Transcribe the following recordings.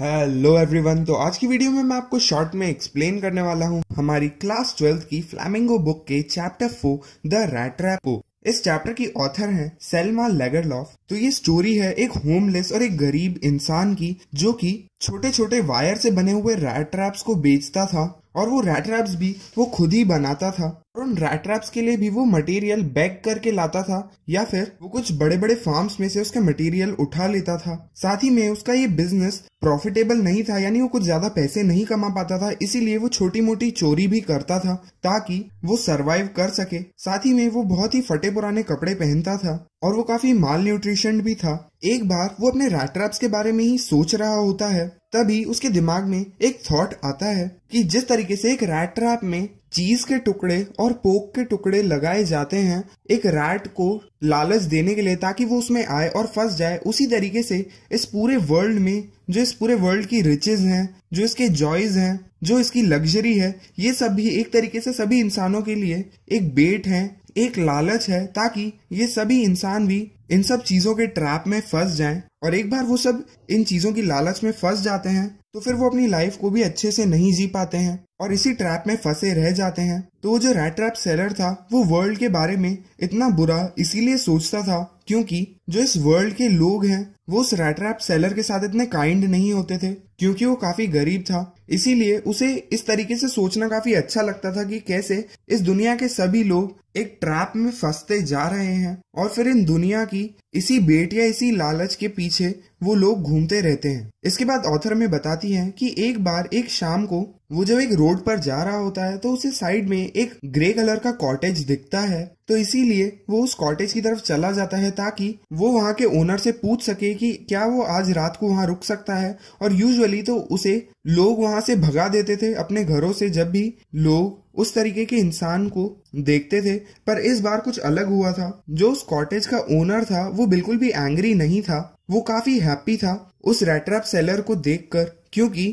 hello everyone तो आज की वीडियो में मैं आपको शॉर्ट में एक्सप्लेन करने वाला हूँ हमारी क्लास ट्वेल्थ की फ्लैमिंगो बुक के चैप्टर फोर द रैट को इस चैप्टर की ऑथर हैं सेल्मा लेगरलॉफ तो ये स्टोरी है एक होमलेस और एक गरीब इंसान की जो कि छोटे छोटे वायर से बने हुए रैट ट्रैप्स को बेचता था और वो रैट ट्रैप्स भी वो खुद ही बनाता था और उन रैट ट्रैप्स के लिए भी वो मटेरियल बैग करके लाता था या फिर वो कुछ बड़े बड़े फार्म्स में से उसका मटेरियल उठा लेता था साथ ही में उसका ये बिजनेस प्रॉफिटेबल नहीं था यानी वो कुछ ज्यादा पैसे नहीं कमा पाता था इसीलिए वो छोटी मोटी चोरी भी करता था ताकि वो सरवाइव कर सके साथ ही में वो बहुत ही फटे पुराने कपड़े पहनता था और वो काफी माल न्यूट्रिशन भी था एक बार वो अपने रैट्रैप्स के बारे में ही सोच रहा होता है तभी उसके दिमाग में एक थॉट आता है कि जिस तरीके से एक रैट ट्रैप में चीज के टुकड़े और पोक के टुकड़े लगाए जाते हैं एक रैट को लालच देने के लिए ताकि वो उसमें आए और फंस जाए उसी तरीके से इस पूरे वर्ल्ड में जो इस पूरे वर्ल्ड की रिचेज हैं जो इसके जॉयज हैं जो इसकी लग्जरी है ये सब भी एक तरीके से सभी इंसानों के लिए एक बेट है एक लालच है ताकि ये सभी इंसान भी इन सब चीजों के ट्रैप में फंस जाएं और एक बार वो सब इन चीजों की लालच में फंस जाते हैं तो फिर वो अपनी लाइफ को भी अच्छे से नहीं जी पाते हैं और इसी ट्रैप में फंसे रह जाते हैं तो वो जो रैट ट्रैप सेलर था वो वर्ल्ड के बारे में इतना बुरा इसीलिए सोचता था क्योंकि जो इस वर्ल्ड के लोग हैं वो उस रैटरैप सेलर के साथ इतने काइंड नहीं होते थे क्योंकि वो काफी गरीब था इसीलिए उसे इस तरीके से सोचना काफी अच्छा लगता था कि कैसे इस दुनिया के सभी लोग एक ट्रैप में फंसते जा रहे हैं और फिर इन दुनिया की इसी बेट या इसी लालच के पीछे वो लोग घूमते रहते हैं इसके बाद ऑथर में बताती हैं कि एक बार एक शाम को वो जब एक रोड पर जा रहा होता है तो उसे साइड में एक ग्रे कलर का कॉटेज दिखता है तो इसीलिए वो उस कॉटेज की तरफ चला जाता है ताकि वो वहाँ के ओनर से पूछ सके कि क्या वो आज रात को वहाँ रुक सकता है और यूजुअली तो उसे लोग वहाँ से भगा देते थे अपने घरों से जब भी लोग उस तरीके के इंसान को देखते थे पर इस बार कुछ अलग हुआ था जो उस कॉटेज का ओनर था वो बिल्कुल भी एंग्री नहीं था वो काफी हैप्पी था उस रेट्रैप सेलर को देखकर क्योंकि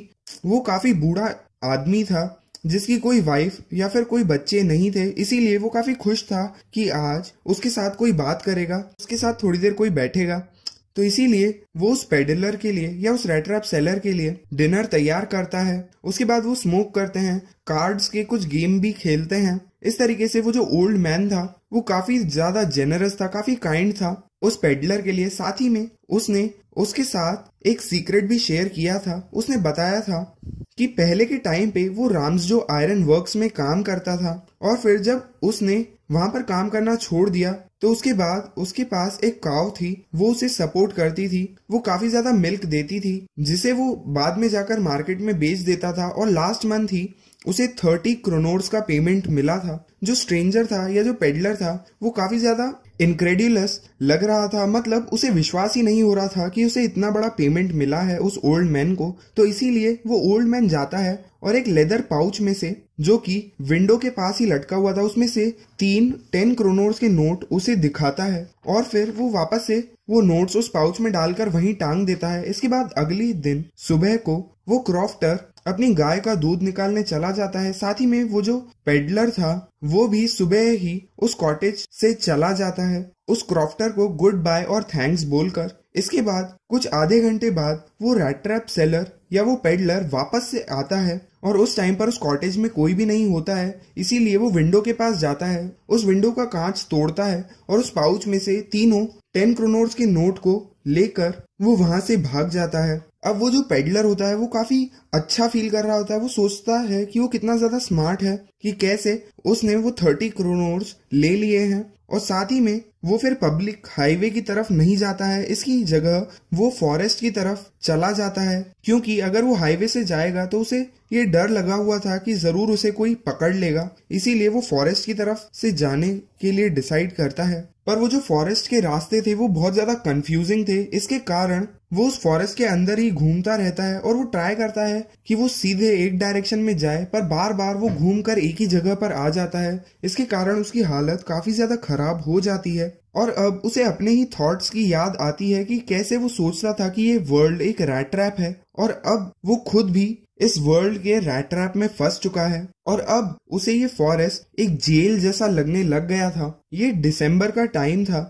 वो काफी बूढ़ा आदमी था जिसकी कोई वाइफ या फिर कोई बच्चे नहीं थे इसीलिए वो काफी खुश था कि आज उसके साथ कोई बात करेगा उसके साथ थोड़ी देर कोई बैठेगा तो इसीलिए वो उस पेडलर के लिए या उस रेटरअप सेलर के लिए डिनर तैयार करता है उसके बाद वो स्मोक करते हैं कार्ड्स के कुछ गेम भी खेलते हैं इस तरीके से वो जो ओल्ड मैन था वो काफी ज्यादा जेनरस था काफी काइंड था उस पेडलर के लिए साथ ही में उसने उसके साथ एक सीक्रेट भी शेयर किया था उसने बताया था कि पहले के टाइम पे वो राम्स जो आयरन वर्क्स में काम करता था और फिर जब उसने वहां पर काम करना छोड़ दिया तो उसके बाद उसके पास एक काव थी वो उसे सपोर्ट करती थी वो काफी ज्यादा मिल्क देती थी जिसे वो बाद में जाकर मार्केट में बेच देता था और लास्ट मंथ ही उसे थर्टी क्रोनोर्स का पेमेंट मिला था जो स्ट्रेंजर था या जो पेडलर था वो काफी ज्यादा इनक्रेडिलस लग रहा था मतलब उसे विश्वास ही नहीं हो रहा था कि उसे इतना बड़ा पेमेंट मिला है उस ओल्ड मैन को तो इसीलिए वो ओल्ड मैन जाता है और एक लेदर पाउच में से जो कि विंडो के पास ही लटका हुआ था उसमें से तीन टेन क्रोनोर्स के नोट उसे दिखाता है और फिर वो वापस से वो नोट्स उस पाउच में डालकर वहीं टांग देता है इसके बाद अगले दिन सुबह को वो क्रॉफ्टर अपनी गाय का दूध निकालने चला जाता है साथ ही में वो जो पेडलर था वो भी सुबह ही उस कॉटेज से चला जाता है उस क्रॉफ्टर को गुड बाय और थैंक्स बोलकर इसके बाद कुछ आधे घंटे बाद वो रैट ट्रैप सेलर या वो पेडलर वापस से आता है और उस टाइम पर उस कॉटेज में कोई भी नहीं होता है इसीलिए वो विंडो के पास जाता है उस विंडो का कांच तोड़ता है और उस पाउच में से तीनों टेन क्रोनोर्स के नोट को लेकर वो वहां से भाग जाता है अब वो जो पेडलर होता है वो काफी अच्छा फील कर रहा होता है वो सोचता है कि वो कितना ज्यादा स्मार्ट है कि कैसे उसने वो थर्टी करोड़ ले लिए हैं और साथ ही में वो फिर पब्लिक हाईवे की तरफ नहीं जाता है इसकी जगह वो फॉरेस्ट की तरफ चला जाता है क्योंकि अगर वो हाईवे से जाएगा तो उसे ये डर लगा हुआ था कि जरूर उसे कोई पकड़ लेगा इसीलिए वो फॉरेस्ट की तरफ से जाने के लिए डिसाइड करता है पर वो जो फॉरेस्ट के रास्ते थे वो बहुत ज्यादा कंफ्यूजिंग थे इसके कारण वो उस फॉरेस्ट के अंदर ही घूमता रहता है और वो ट्राई करता है कि वो सीधे एक डायरेक्शन में जाए पर बार बार वो घूमकर एक ही जगह पर आ जाता है इसके कारण उसकी हालत काफी ज्यादा खराब हो जाती है और अब उसे अपने ही थॉट्स की याद आती है कि कैसे वो सोच रहा था कि ये वर्ल्ड एक रैट ट्रैप है और अब वो खुद भी इस वर्ल्ड के रैट ट्रैप में फंस चुका है और अब उसे ये फॉरेस्ट एक जेल जैसा लगने लग गया था ये दिसंबर का टाइम था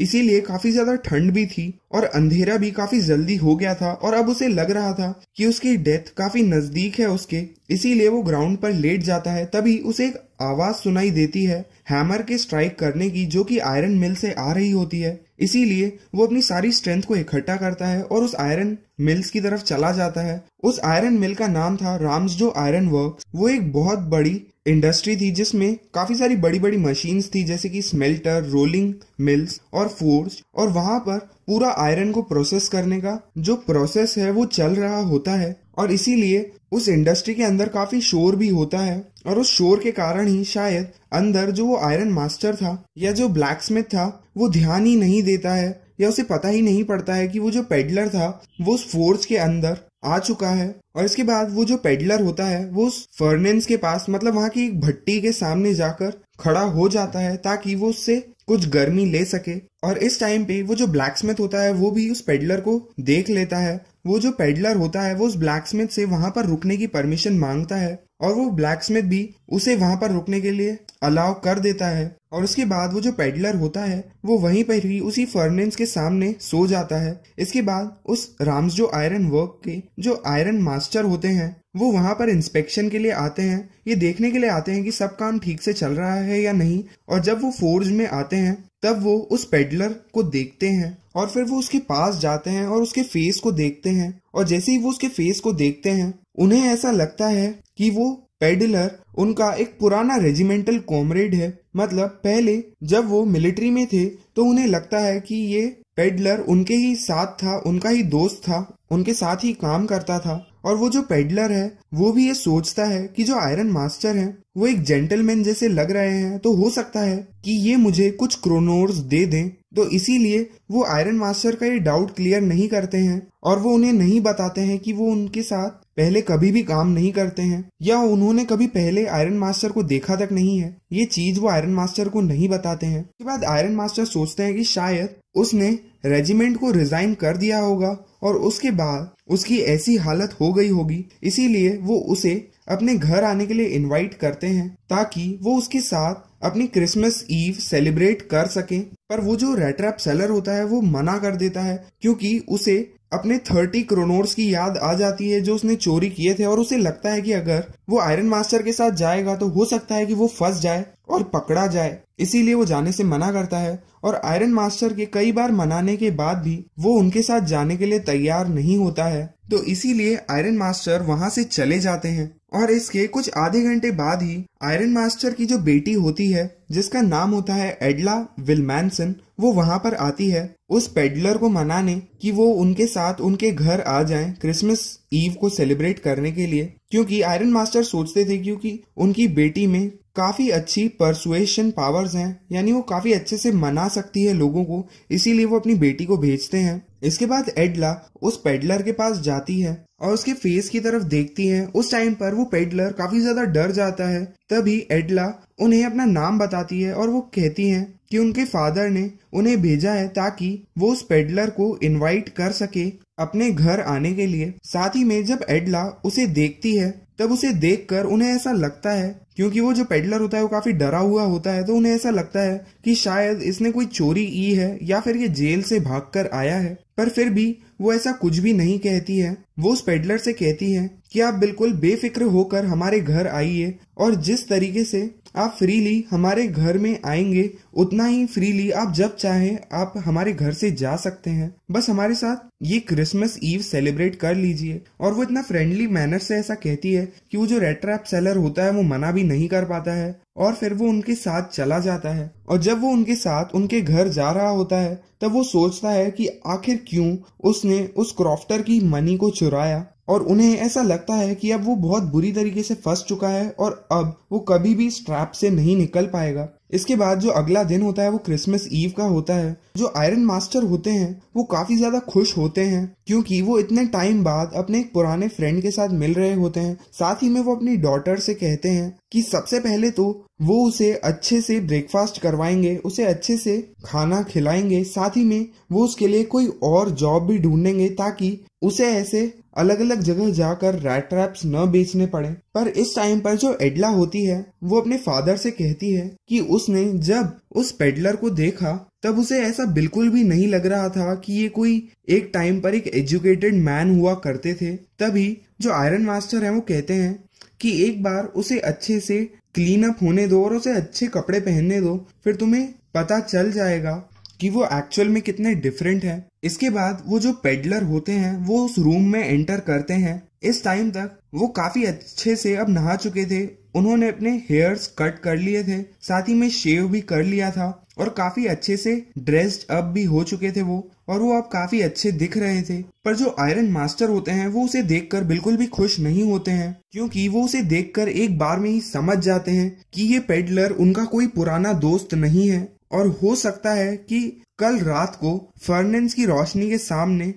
इसीलिए काफी ज्यादा ठंड भी थी और अंधेरा भी काफी जल्दी हो गया था और अब उसे लग रहा था कि उसकी डेथ काफी नजदीक है उसके इसीलिए वो ग्राउंड पर लेट जाता है तभी उसे एक आवाज सुनाई देती है हैमर के स्ट्राइक करने की जो कि आयरन मिल से आ रही होती है इसीलिए वो अपनी सारी स्ट्रेंथ को इकट्ठा करता है और उस आयरन मिल्स की तरफ चला जाता है उस आयरन मिल का नाम था राम्स जो आयरन वर्क वो एक बहुत बड़ी इंडस्ट्री थी जिसमें काफी सारी बड़ी बड़ी मशीन्स थी जैसे कि स्मेल्टर रोलिंग मिल्स और फोर्स और वहां पर पूरा आयरन को प्रोसेस करने का जो प्रोसेस है वो चल रहा होता है और इसीलिए उस इंडस्ट्री के अंदर काफी शोर भी होता है और उस शोर के कारण ही शायद अंदर जो वो आयरन मास्टर था या जो ब्लैक स्मिथ था वो ध्यान ही नहीं देता है या उसे पता ही नहीं पड़ता है कि वो जो पेडलर था वो उस फोर्स के अंदर आ चुका है और इसके बाद वो जो पेडलर होता है वो उस फर्नेंस के पास मतलब वहां की एक भट्टी के सामने जाकर खड़ा हो जाता है ताकि वो उससे कुछ गर्मी ले सके और इस टाइम पे वो जो ब्लैक स्मिथ होता है वो भी उस पेडलर को देख लेता है वो जो पेडलर होता है वो उस ब्लैक स्मिथ से वहां पर रुकने की परमिशन मांगता है और वो ब्लैक स्मिथ भी उसे वहां पर रुकने के लिए अलाउ कर देता है और उसके बाद वो जो पेडलर होता है वो वहीं पर ही उसी फर्नेस के सामने सो जाता है इसके बाद उस राम्स जो आयरन वर्क के जो आयरन मास्टर होते हैं वो वहां पर इंस्पेक्शन के लिए आते हैं ये देखने के लिए आते हैं कि सब काम ठीक से चल रहा है या नहीं और जब वो फोर्ज में आते हैं तब वो उस पेडलर को देखते हैं और फिर वो उसके पास जाते हैं और उसके फेस को देखते हैं और जैसे ही वो उसके फेस को देखते हैं उन्हें ऐसा लगता है कि वो पेडिलर उनका एक पुराना रेजिमेंटल कॉमरेड है मतलब पहले जब वो मिलिट्री में थे तो उन्हें लगता है कि ये पेडलर उनके ही साथ था उनका ही दोस्त था उनके साथ ही काम करता था और वो जो पेडलर है वो भी ये सोचता है कि जो आयरन मास्टर है वो एक जेंटलमैन जैसे लग रहे हैं तो हो सकता है कि ये मुझे कुछ क्रोनोर्स दे दें तो इसीलिए वो आयरन मास्टर का ये डाउट क्लियर नहीं करते हैं और वो उन्हें नहीं बताते हैं कि वो उनके साथ पहले कभी भी काम नहीं करते हैं या उन्होंने कभी पहले आयरन मास्टर को देखा तक नहीं है ये चीज वो आयरन मास्टर को नहीं बताते हैं उसके बाद आयरन मास्टर सोचते हैं कि शायद उसने रेजिमेंट को रिजाइन कर दिया होगा और उसके बाद उसकी ऐसी हालत हो गई होगी इसीलिए वो उसे अपने घर आने के लिए इनवाइट करते हैं ताकि वो उसके साथ अपनी क्रिसमस ईव सेलिब्रेट कर सके पर वो जो रेट्रैप सेलर होता है वो मना कर देता है क्योंकि उसे अपने थर्टी क्रोनोर्स की याद आ जाती है जो उसने चोरी किए थे और उसे लगता है कि अगर वो आयरन मास्टर के साथ जाएगा तो हो सकता है कि वो फंस जाए और पकड़ा जाए इसीलिए वो जाने से मना करता है और आयरन मास्टर के कई बार मनाने के बाद भी वो उनके साथ जाने के लिए तैयार नहीं होता है तो इसीलिए आयरन मास्टर वहां से चले जाते हैं और इसके कुछ आधे घंटे बाद ही आयरन मास्टर की जो बेटी होती है जिसका नाम होता है एडला विलमैनसन वो वहां पर आती है उस पेडलर को मनाने कि वो उनके साथ उनके घर आ जाए क्रिसमस ईव को सेलिब्रेट करने के लिए क्योंकि आयरन मास्टर सोचते थे क्योंकि उनकी बेटी में काफ़ी अच्छी परसुएशन पावर्स हैं यानी वो काफ़ी अच्छे से मना सकती है लोगों को इसीलिए वो अपनी बेटी को भेजते हैं इसके बाद एडला उस पेडलर के पास जाती है और उसके फेस की तरफ देखती है उस टाइम पर वो पेडलर काफी ज्यादा डर जाता है तभी एडला उन्हें अपना नाम बताती है और वो कहती है कि उनके फादर ने उन्हें भेजा है ताकि वो उस पेडलर को इनवाइट कर सके अपने घर आने के लिए साथ ही में जब एडला उसे देखती है तब उसे देखकर उन्हें ऐसा लगता है क्योंकि वो जो पेडलर होता है वो काफी डरा हुआ होता है तो उन्हें ऐसा लगता है कि शायद इसने कोई चोरी की है या फिर ये जेल से भागकर आया है पर फिर भी वो ऐसा कुछ भी नहीं कहती है वो उस पेडलर से कहती है कि आप बिल्कुल बेफिक्र होकर हमारे घर आइए और जिस तरीके से आप फ्रीली हमारे घर में आएंगे उतना ही फ्रीली आप जब चाहे आप हमारे घर से जा सकते हैं बस हमारे साथ ये क्रिसमस ईव सेलिब्रेट कर लीजिए और वो इतना फ्रेंडली मैनर से ऐसा कहती है कि वो जो रेड ट्रैप सेलर होता है वो मना भी नहीं कर पाता है और फिर वो उनके साथ चला जाता है और जब वो उनके साथ उनके घर जा रहा होता है तब वो सोचता है कि आखिर क्यों उसने उस क्रॉफ्टर की मनी को चुराया और उन्हें ऐसा लगता है कि अब वो बहुत बुरी तरीके से फंस चुका है और अब वो कभी भी स्ट्रैप से नहीं निकल पाएगा इसके बाद जो अगला दिन होता है वो क्रिसमस ईव का होता है जो आयरन मास्टर होते हैं वो काफी ज्यादा खुश होते हैं क्योंकि वो इतने टाइम बाद अपने एक पुराने फ्रेंड के साथ मिल रहे होते हैं साथ ही में वो अपनी डॉटर से कहते हैं कि सबसे पहले तो वो उसे अच्छे से ब्रेकफास्ट करवाएंगे उसे अच्छे से खाना खिलाएंगे साथ ही में वो उसके लिए कोई और जॉब भी ढूंढेंगे ताकि उसे ऐसे अलग अलग जगह जाकर रैट ट्रैप्स न बेचने पड़े पर इस टाइम पर जो एडला होती है वो अपने फादर से कहती है कि उसने जब उस पेडलर को देखा तब उसे ऐसा बिल्कुल भी नहीं लग रहा था कि ये कोई एक टाइम पर एक एजुकेटेड मैन हुआ करते थे तभी जो आयरन मास्टर है वो कहते हैं कि एक बार उसे अच्छे से क्लीन अप होने दो और उसे अच्छे कपड़े पहनने दो फिर तुम्हें पता चल जाएगा कि वो एक्चुअल में कितने डिफरेंट हैं इसके बाद वो जो पेडलर होते हैं वो उस रूम में एंटर करते हैं इस टाइम तक वो काफी अच्छे से अब नहा चुके थे उन्होंने अपने हेयर्स कट कर लिए थे साथ ही में शेव भी कर लिया था और काफी अच्छे से ड्रेस्ड अप भी हो चुके थे वो और वो अब काफी अच्छे दिख रहे थे पर जो आयरन मास्टर होते हैं वो उसे देखकर बिल्कुल भी खुश नहीं होते हैं क्योंकि वो उसे देखकर एक बार में ही समझ जाते हैं कि ये पेडलर उनका कोई पुराना दोस्त नहीं है और हो सकता है कि कल रात को फर्नेंस की रोशनी के सामने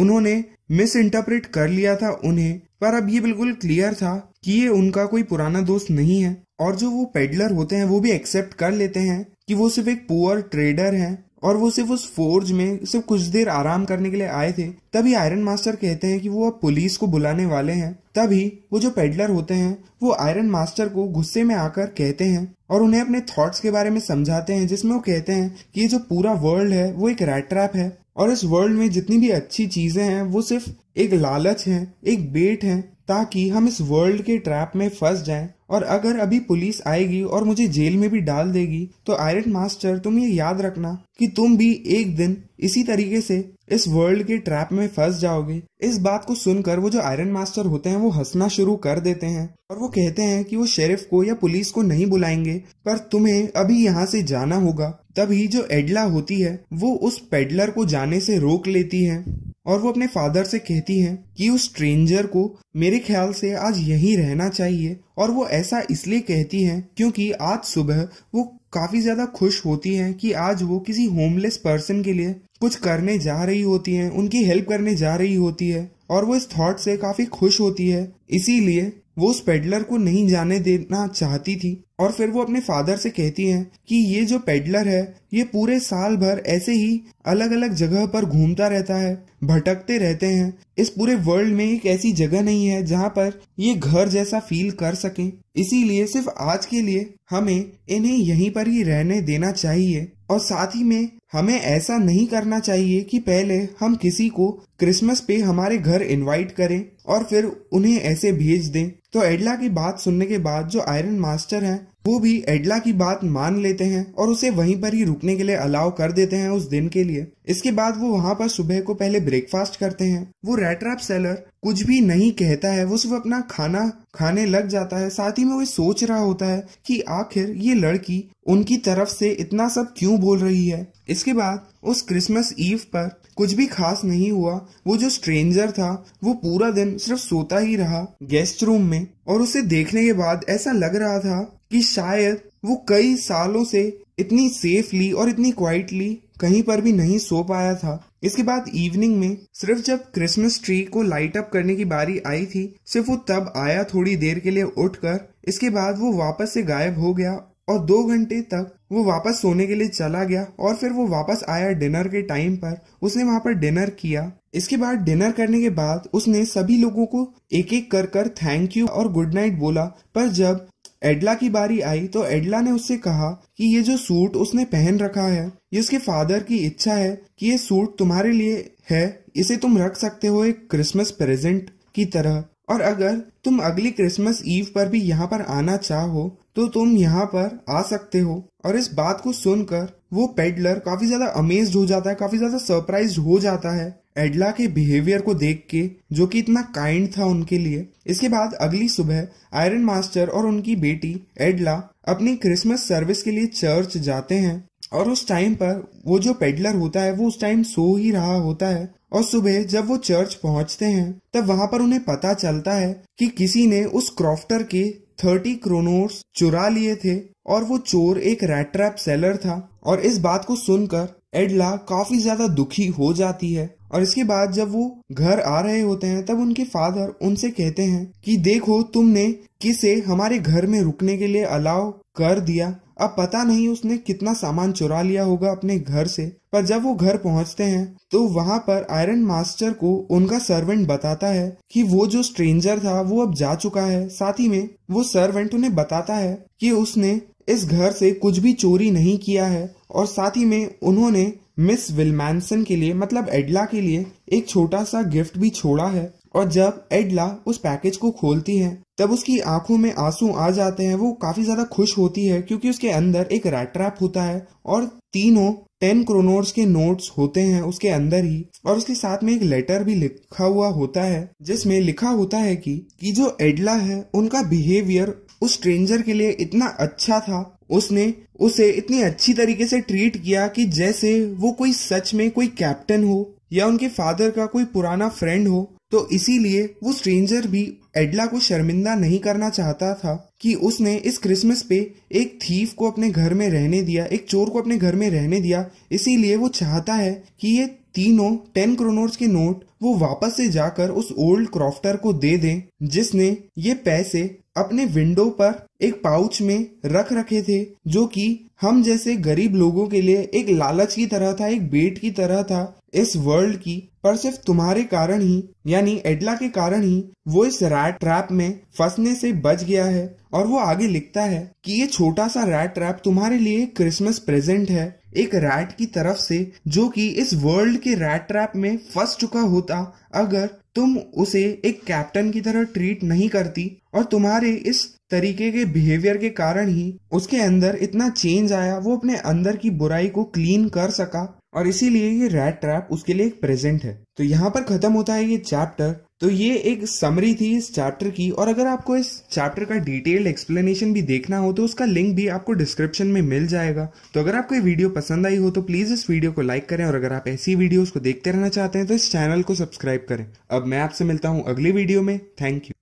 उन्होंने मिस इंटरप्रेट कर लिया था उन्हें पर अब ये बिल्कुल क्लियर था कि ये उनका कोई पुराना दोस्त नहीं है और जो वो पेडलर होते हैं वो भी एक्सेप्ट कर लेते हैं कि वो सिर्फ एक पुअर ट्रेडर हैं और वो सिर्फ उस फोर्ज में सिर्फ कुछ देर आराम करने के लिए आए थे तभी आयरन मास्टर कहते हैं कि वो अब पुलिस को बुलाने वाले हैं तभी वो जो पेडलर होते हैं वो आयरन मास्टर को गुस्से में आकर कहते हैं और उन्हें अपने थॉट्स के बारे में समझाते हैं जिसमें वो कहते हैं कि ये जो पूरा वर्ल्ड है वो एक रेड ट्रैप है और इस वर्ल्ड में जितनी भी अच्छी चीजें हैं वो सिर्फ एक लालच है एक बेट है ताकि हम इस वर्ल्ड के ट्रैप में फंस जाएं और अगर अभी पुलिस आएगी और मुझे जेल में भी डाल देगी तो आयरन मास्टर तुम ये याद रखना कि तुम भी एक दिन इसी तरीके से इस वर्ल्ड की ट्रैप में फंस जाओगे इस बात को सुनकर वो जो आयरन मास्टर होते हैं वो हंसना शुरू कर देते हैं और वो कहते हैं कि वो शेरिफ को या पुलिस को नहीं बुलाएंगे पर तुम्हें अभी यहाँ से जाना होगा तभी जो एडला होती है वो उस पेडलर को जाने से रोक लेती है और वो अपने फादर से कहती है कि उस स्ट्रेंजर को मेरे ख्याल से आज यही रहना चाहिए और वो ऐसा इसलिए कहती है क्योंकि आज सुबह वो काफी ज्यादा खुश होती है कि आज वो किसी होमलेस पर्सन के लिए कुछ करने जा रही होती हैं उनकी हेल्प करने जा रही होती है और वो इस थॉट से काफी खुश होती है इसीलिए वो उस पेडलर को नहीं जाने देना चाहती थी और फिर वो अपने फादर से कहती है कि ये जो पेडलर है ये पूरे साल भर ऐसे ही अलग अलग जगह पर घूमता रहता है भटकते रहते हैं इस पूरे वर्ल्ड में एक ऐसी जगह नहीं है जहाँ पर ये घर जैसा फील कर सके इसीलिए सिर्फ आज के लिए हमें इन्हें यहीं पर ही रहने देना चाहिए और साथ ही में हमें ऐसा नहीं करना चाहिए कि पहले हम किसी को क्रिसमस पे हमारे घर इनवाइट करें और फिर उन्हें ऐसे भेज दें तो एडला की बात सुनने के बाद जो आयरन मास्टर हैं वो भी एडला की बात मान लेते हैं और उसे वहीं पर ही रुकने के लिए अलाउ कर देते हैं उस दिन के लिए इसके बाद वो वहां पर सुबह को पहले ब्रेकफास्ट करते हैं वो रेट्रैप सेलर कुछ भी नहीं कहता है वो सिर्फ अपना खाना खाने लग जाता है साथ ही में वो सोच रहा होता है कि आखिर ये लड़की उनकी तरफ से इतना सब क्यों बोल रही है इसके बाद उस क्रिसमस ईव पर कुछ भी खास नहीं हुआ वो जो स्ट्रेंजर था वो पूरा दिन सिर्फ सोता ही रहा गेस्ट रूम में और उसे देखने के बाद ऐसा लग रहा था कि शायद वो कई सालों से इतनी सेफली और इतनी क्वाइटली कहीं पर भी नहीं सो पाया था इसके बाद इवनिंग में सिर्फ जब क्रिसमस ट्री को लाइट अप करने की बारी आई थी सिर्फ वो तब आया थोड़ी देर के लिए उठकर इसके बाद वो वापस से गायब हो गया और दो घंटे तक वो वापस सोने के लिए चला गया और फिर वो वापस आया डिनर के टाइम पर उसने वहां पर डिनर किया इसके बाद डिनर करने के बाद उसने सभी लोगों को एक एक कर कर थैंक यू और गुड नाइट बोला पर जब एडला की बारी आई तो एडला ने उससे कहा कि ये जो सूट उसने पहन रखा है ये उसके फादर की इच्छा है कि ये सूट तुम्हारे लिए है इसे तुम रख सकते हो एक क्रिसमस प्रेजेंट की तरह और अगर तुम अगली क्रिसमस ईव पर भी यहाँ पर आना चाहो तो तुम यहाँ पर आ सकते हो और इस बात को सुनकर वो पेडलर काफी ज्यादा अमेज हो जाता है काफी ज्यादा सरप्राइज हो जाता है एडला के बिहेवियर को देख के जो कि इतना काइंड था उनके लिए इसके बाद अगली सुबह आयरन मास्टर और उनकी बेटी एडला अपनी क्रिसमस सर्विस के लिए चर्च जाते हैं और उस टाइम पर वो जो पेडलर होता है वो उस टाइम सो ही रहा होता है और सुबह जब वो चर्च पहुंचते हैं तब वहां पर उन्हें पता चलता है कि किसी ने उस क्रॉफ्टर के थर्टी क्रोनोर्स चुरा लिए थे और वो चोर एक रेट्रैप सेलर था और इस बात को सुनकर एडला काफी ज्यादा दुखी हो जाती है और इसके बाद जब वो घर आ रहे होते हैं तब उनके फादर उनसे कहते हैं कि देखो तुमने किसे हमारे घर में रुकने के लिए अलाव कर दिया अब पता नहीं उसने कितना सामान चुरा लिया होगा अपने घर से पर जब वो घर पहुंचते हैं तो वहां पर आयरन मास्टर को उनका सर्वेंट बताता है कि वो जो स्ट्रेंजर था वो अब जा चुका है साथ ही में वो सर्वेंट उन्हें बताता है कि उसने इस घर से कुछ भी चोरी नहीं किया है और साथ ही में उन्होंने मिस विलमैनसन के लिए मतलब एडला के लिए एक छोटा सा गिफ्ट भी छोड़ा है और जब एडला उस पैकेज को खोलती है तब उसकी आंखों में आंसू आ जाते हैं वो काफी ज्यादा खुश होती है क्योंकि उसके अंदर एक रैट ट्रैप होता है और तीनों टेन क्रोनोर्स के नोट्स होते हैं उसके अंदर ही और उसके साथ में एक लेटर भी लिखा हुआ होता है जिसमें लिखा होता है कि कि जो एडला है उनका बिहेवियर उस स्ट्रेंजर के लिए इतना अच्छा था उसने उसे इतनी अच्छी तरीके से ट्रीट किया कि जैसे वो कोई सच में कोई कैप्टन हो या उनके फादर का कोई पुराना फ्रेंड हो तो इसीलिए वो स्ट्रेंजर भी एडला को शर्मिंदा नहीं करना चाहता था कि उसने इस क्रिसमस पे एक थीफ को अपने घर में रहने दिया एक चोर को अपने घर में रहने दिया इसीलिए वो चाहता है कि ये तीनों टेन क्रोनोर्स के नोट वो वापस से जाकर उस ओल्ड क्रॉफ्टर को दे दे जिसने ये पैसे अपने विंडो पर एक पाउच में रख रखे थे जो कि हम जैसे गरीब लोगों के लिए एक लालच की तरह था एक बेट की तरह था इस वर्ल्ड की पर सिर्फ तुम्हारे कारण ही यानी एडला के कारण ही वो इस रैट ट्रैप में फंसने से बच गया है और वो आगे लिखता है कि ये छोटा सा रैट ट्रैप तुम्हारे लिए क्रिसमस प्रेजेंट है एक रैट की तरफ से जो कि इस वर्ल्ड के रैट ट्रैप में फंस चुका होता अगर तुम उसे एक कैप्टन की तरह ट्रीट नहीं करती और तुम्हारे इस तरीके के बिहेवियर के कारण ही उसके अंदर इतना चेंज आया वो अपने अंदर की बुराई को क्लीन कर सका और इसीलिए ये रैट ट्रैप उसके लिए एक प्रेजेंट है तो यहाँ पर खत्म होता है ये चैप्टर तो ये एक समरी थी इस चैप्टर की और अगर आपको इस चैप्टर का डिटेल्ड एक्सप्लेनेशन भी देखना हो तो उसका लिंक भी आपको डिस्क्रिप्शन में मिल जाएगा तो अगर आपको ये वीडियो पसंद आई हो तो प्लीज़ इस वीडियो को लाइक करें और अगर आप ऐसी वीडियोस को देखते रहना चाहते हैं तो इस चैनल को सब्सक्राइब करें अब मैं आपसे मिलता हूँ अगली वीडियो में थैंक यू